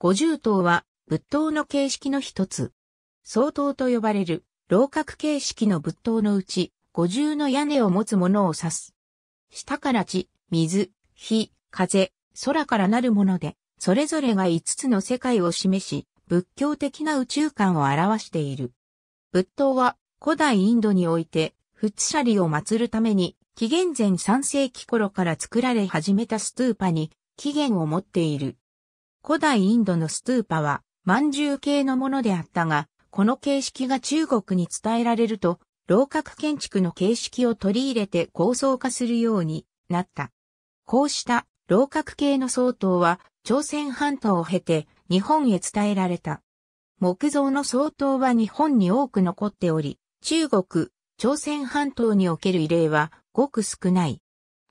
五重塔は仏塔の形式の一つ。総塔と呼ばれる、楼閣形式の仏塔のうち、五重の屋根を持つものを指す。下から地、水、火、風、空からなるもので、それぞれが五つの世界を示し、仏教的な宇宙観を表している。仏塔は古代インドにおいて、仏シ利を祀るために、紀元前3世紀頃から作られ始めたストゥーパに起源を持っている。古代インドのストゥーパは、饅頭系のものであったが、この形式が中国に伝えられると、楼閣建築の形式を取り入れて構想化するようになった。こうした楼閣系の相当は、朝鮮半島を経て日本へ伝えられた。木造の相当は日本に多く残っており、中国、朝鮮半島における異例はごく少ない。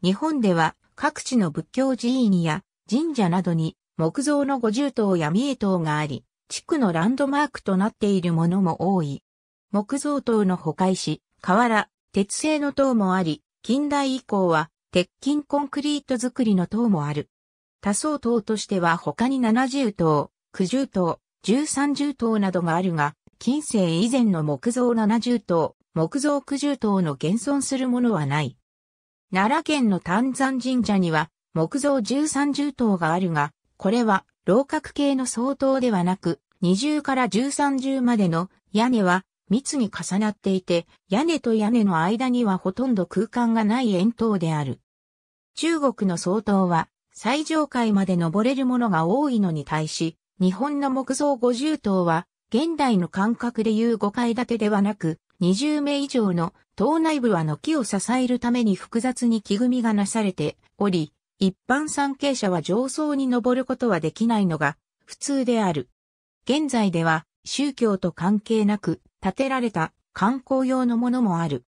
日本では各地の仏教寺院や神社などに木造の五重塔や三重塔があり、地区のランドマークとなっているものも多い。木造塔の墓石、瓦、鉄製の塔もあり、近代以降は鉄筋コンクリート造りの塔もある。多層塔としては他に七重塔、九重塔、十三重塔などがあるが、近世以前の木造七重塔、木造九重塔の現存するものはない。奈良県の丹山神社には木造十三重塔があるが、これは、楼閣系の相当ではなく、二重から十三重までの屋根は密に重なっていて、屋根と屋根の間にはほとんど空間がない円筒である。中国の相当は、最上階まで登れるものが多いのに対し、日本の木造五重塔は、現代の感覚でいう五階建てではなく、二重名以上の塔内部は軒を支えるために複雑に木組みがなされており、一般参詣者は上層に登ることはできないのが普通である。現在では宗教と関係なく建てられた観光用のものもある。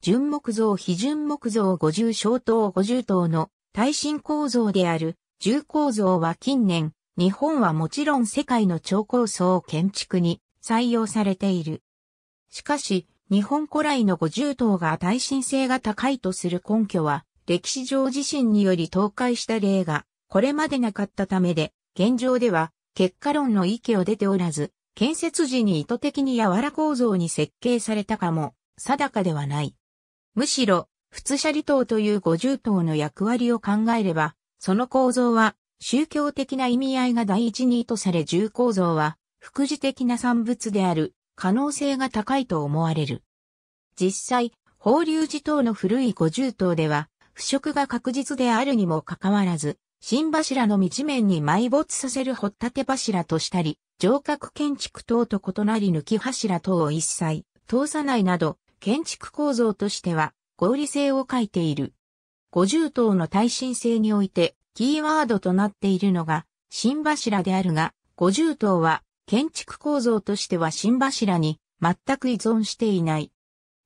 純木造非純木造50小塔50塔の耐震構造である重構造は近年、日本はもちろん世界の超高層建築に採用されている。しかし、日本古来の50塔が耐震性が高いとする根拠は歴史上地震により倒壊した例がこれまでなかったためで、現状では結果論の域を出ておらず、建設時に意図的に柔ら構造に設計されたかも定かではない。むしろ、仏舎利塔という五重島の役割を考えれば、その構造は宗教的な意味合いが第一にとされ重構造は、副次的な産物である可能性が高いと思われる。実際、法隆寺島の古い五重島では、腐食が確実であるにもかかわらず、新柱の道面に埋没させる掘立て柱としたり、城郭建築等と異なり抜き柱等を一切通さないなど、建築構造としては合理性を欠いている。五重塔の耐震性においてキーワードとなっているのが新柱であるが、五重塔は建築構造としては新柱に全く依存していない。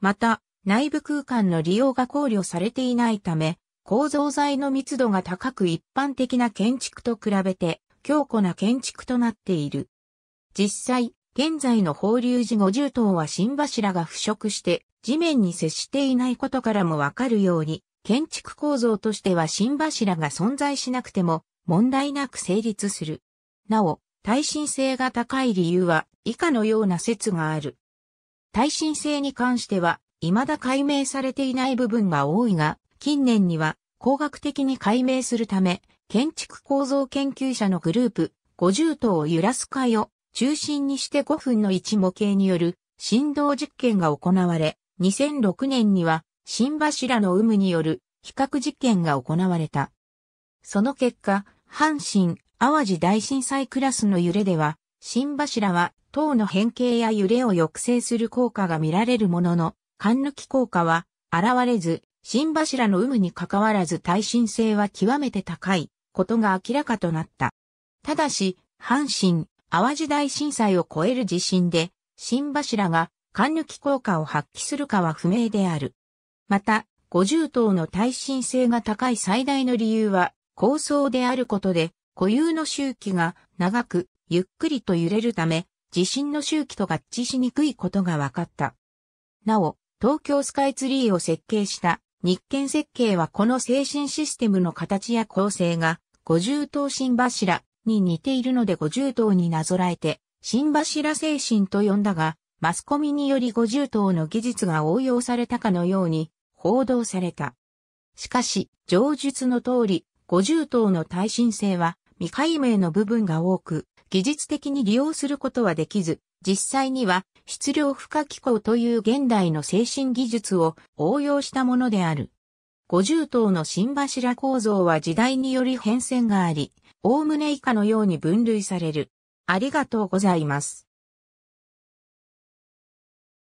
また、内部空間の利用が考慮されていないため、構造材の密度が高く一般的な建築と比べて強固な建築となっている。実際、現在の放流時五十頭は新柱が腐食して地面に接していないことからもわかるように、建築構造としては新柱が存在しなくても問題なく成立する。なお、耐震性が高い理由は以下のような説がある。耐震性に関しては、未だ解明されていない部分が多いが、近年には工学的に解明するため、建築構造研究者のグループ、50頭を揺らす会を中心にして5分の1模型による振動実験が行われ、2006年には新柱の有無による比較実験が行われた。その結果、阪神・淡路大震災クラスの揺れでは、新柱は塔の変形や揺れを抑制する効果が見られるものの、寒抜き効果は現れず、新柱の有無に関わらず耐震性は極めて高いことが明らかとなった。ただし、阪神、淡路大震災を超える地震で、新柱が寒抜き効果を発揮するかは不明である。また、50棟の耐震性が高い最大の理由は、高層であることで、固有の周期が長く、ゆっくりと揺れるため、地震の周期と合致しにくいことが分かった。なお、東京スカイツリーを設計した日建設計はこの精神システムの形や構成が五重塔新柱に似ているので五重塔になぞらえて新柱精神と呼んだが、マスコミにより五重塔の技術が応用されたかのように報道された。しかし、上述の通り、五重塔の耐震性は未解明の部分が多く、技術的に利用することはできず、実際には質量負荷機構という現代の精神技術を応用したものである。50棟の新柱構造は時代により変遷があり、おおむね以下のように分類される。ありがとうございます。